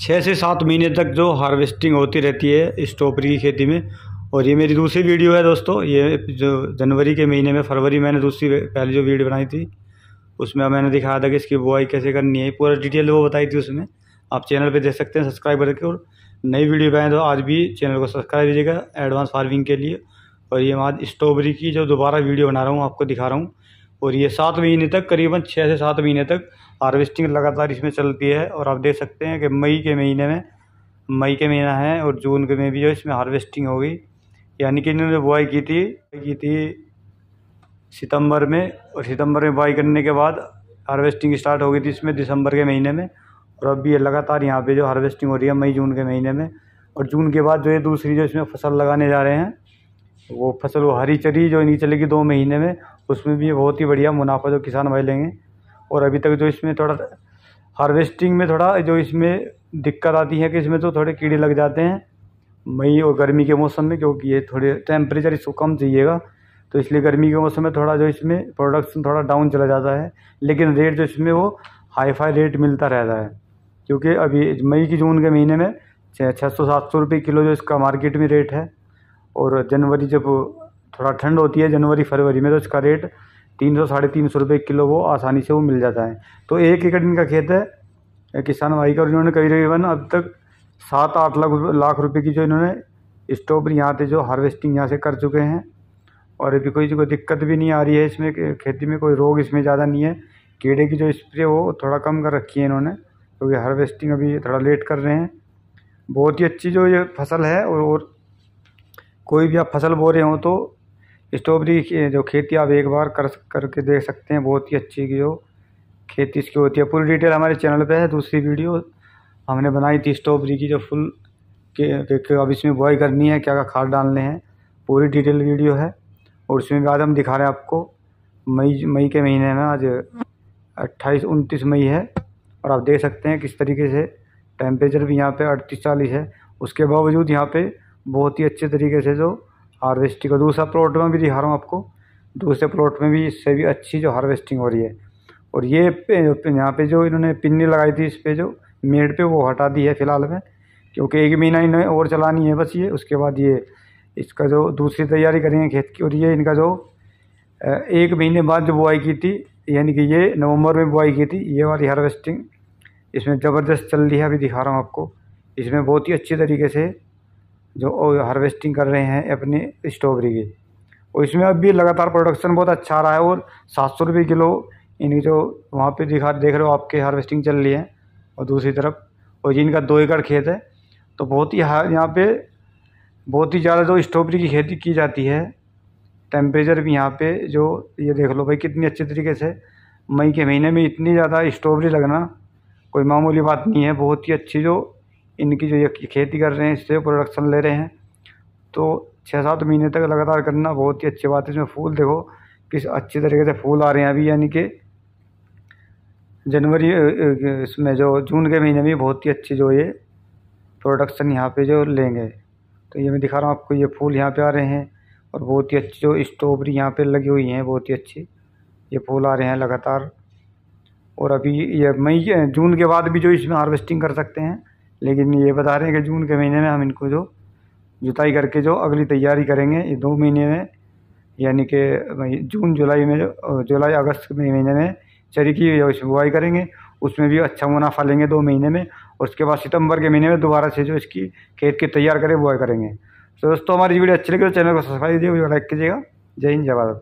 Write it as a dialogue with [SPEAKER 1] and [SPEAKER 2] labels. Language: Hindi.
[SPEAKER 1] छः से सात महीने तक जो हार्वेस्टिंग होती रहती है स्ट्रॉबेरी की खेती में और ये मेरी दूसरी वीडियो है दोस्तों ये जो जनवरी के महीने में फरवरी मैंने दूसरी पहली जो वीडियो बनाई थी उसमें मैंने दिखाया था कि इसकी बुआई कैसे करनी है पूरा डिटेल वो बताई थी उसमें आप चैनल पे देख सकते हैं सब्सक्राइब करके और नई वीडियो पर तो आज भी चैनल को सब्सक्राइब कीजिएगा एडवांस फार्मिंग के लिए और ये मैं आज स्ट्रॉबेरी की जो दोबारा वीडियो बना रहा हूँ आपको दिखा रहा हूँ और ये सात महीने तक करीबन छः से सात महीने तक हार्वेस्टिंग लगातार इसमें चलती है और आप देख सकते हैं कि मई के महीने में मई के महीना है और जून के में भी जो इसमें हार्वेस्टिंग होगी यानी कि इन्होंने बुआई की थी की थी सितंबर में और सितंबर में बुआई करने के बाद हार्वेस्टिंग स्टार्ट हो गई थी इसमें दिसंबर के महीने में और अब भी ये लगातार यहाँ पे जो हार्वेस्टिंग हो रही है मई जून के महीने में और जून के बाद जो है दूसरी जो इसमें फसल लगाने जा रहे हैं वो फसल वो हरी चरी जो नीचे चलेगी दो महीने में उसमें भी बहुत ही बढ़िया मुनाफा जो किसान भाई लेंगे और अभी तक जो इसमें थोड़ा हार्वेस्टिंग में थोड़ा जो इसमें दिक्कत आती है कि इसमें तो थोड़े कीड़े लग जाते हैं मई और गर्मी के मौसम में क्योंकि ये थोड़े टेम्परेचर इसको कम चाहिएगा तो इसलिए गर्मी के मौसम में थोड़ा जो इसमें प्रोडक्शन थोड़ा डाउन चला जाता है लेकिन रेट जो इसमें वो हाई फाई रेट मिलता रहता है क्योंकि अभी मई की जून के महीने में छः सौ सात सौ रुपये किलो जो इसका मार्केट में रेट है और जनवरी जब थोड़ा ठंड होती है जनवरी फरवरी में तो इसका रेट तीन सौ साढ़े तीन सौ रुपये किलो वो आसानी से वो मिल जाता है तो एक एकड़ इनका खेत है किसान भाई का इन्होंने करीबन अब तक सात आठ लाख लाख रुपये की जो इन्होंने स्ट्रॉबेरी यहाँ पे जो हार्वेस्टिंग यहाँ से कर चुके हैं और अभी कोई कोई दिक्कत भी नहीं आ रही है इसमें खेती में कोई रोग इसमें ज़्यादा नहीं है कीड़े की जो स्प्रे वो थोड़ा कम कर रखी है इन्होंने क्योंकि तो हार्वेस्टिंग अभी थोड़ा लेट कर रहे हैं बहुत ही अच्छी जो ये फसल है और कोई भी आप फसल बो रहे हो तो स्ट्रॉबेरी जो खेती आप एक बार कर करके देख सकते हैं बहुत ही अच्छी की जो खेती इसकी होती है पूरी डिटेल हमारे चैनल पे है दूसरी वीडियो हमने बनाई थी स्ट्रॉबेरी की जो फुल के, के अब इसमें बुआई करनी है क्या क्या खाद डालने हैं पूरी डिटेल वीडियो है और उसमें बाद हम दिखा रहे हैं आपको मई मई के महीने में आज अट्ठाईस उनतीस मई है और आप देख सकते हैं किस तरीके से टेम्परेचर भी यहाँ पर अड़तीस चालीस है उसके बावजूद यहाँ पर बहुत ही अच्छे तरीके से जो हार्वेस्टिंग दूसरा प्लॉट में भी दिखा रहा हूँ आपको दूसरे प्लॉट में भी इससे भी अच्छी जो हार्वेस्टिंग हो रही है और ये यहाँ पे जो इन्होंने पिन्नी लगाई थी इस पर जो मेड पे वो हटा दी है फिलहाल में क्योंकि एक महीना इन्हें और चलानी है बस ये उसके बाद ये इसका जो दूसरी तैयारी करेंगे खेत की और ये इनका जो एक महीने बाद जो बुआई की थी यानी कि ये नवंबर में बुआई की थी ये वाली हार्वेस्टिंग इसमें ज़बरदस्त चल रही है अभी दिखा रहा हूँ आपको इसमें बहुत ही अच्छी तरीके से जो हार्वेस्टिंग कर रहे हैं अपनी स्ट्रॉबेरी की और इसमें अब भी लगातार प्रोडक्शन बहुत अच्छा आ रहा है और सात सौ रुपये किलो इनकी जो वहाँ पे दिखा देख रहे हो आपके हार्वेस्टिंग चल रही है और दूसरी तरफ और जिनका दो एकड़ खेत है तो बहुत ही यहाँ पे बहुत ही ज़्यादा जो स्ट्रॉबेरी की खेती की जाती है टेम्परेचर भी यहाँ पे जो ये देख लो भाई कितनी अच्छे तरीके से मई के महीने में इतनी ज़्यादा स्ट्रॉबेरी लगना कोई मामूली बात नहीं है बहुत ही अच्छी जो इनकी जो ये खेती कर रहे हैं इससे प्रोडक्शन ले रहे हैं तो छः सात महीने तक लगातार करना बहुत ही अच्छी बात है इसमें फूल देखो किस अच्छे तरीके से फूल आ रहे हैं अभी यानी कि जनवरी इसमें जो जून के महीने में बहुत ही अच्छी जो ये प्रोडक्शन यहाँ पे जो लेंगे तो ये मैं दिखा रहा हूँ आपको ये फूल यहाँ पे आ रहे हैं और बहुत ही अच्छी जो स्ट्रॉबेरी यहाँ पे लगी हुई हैं बहुत ही अच्छी ये फूल आ रहे हैं लगातार और अभी ये मई जून के बाद भी जो इसमें हार्वेस्टिंग कर सकते हैं लेकिन ये बता रहे हैं कि जून के महीने में हम इनको जो जुताई करके जो अगली तैयारी करेंगे ये दो महीने में यानी कि जून जुलाई में जुलाई अगस्त के महीने में चरी की बुआई करेंगे उसमें भी अच्छा मुनाफा लेंगे दो महीने में और उसके बाद सितंबर के महीने में दोबारा से जो इसकी खेत की तैयार करें बुआई करेंगे तो दोस्तों हमारी वीडियो अच्छी लगी तो चैनल को सब्सक्राइब कीजिएगा लाइक कीजिएगा जय हिंद जय भारत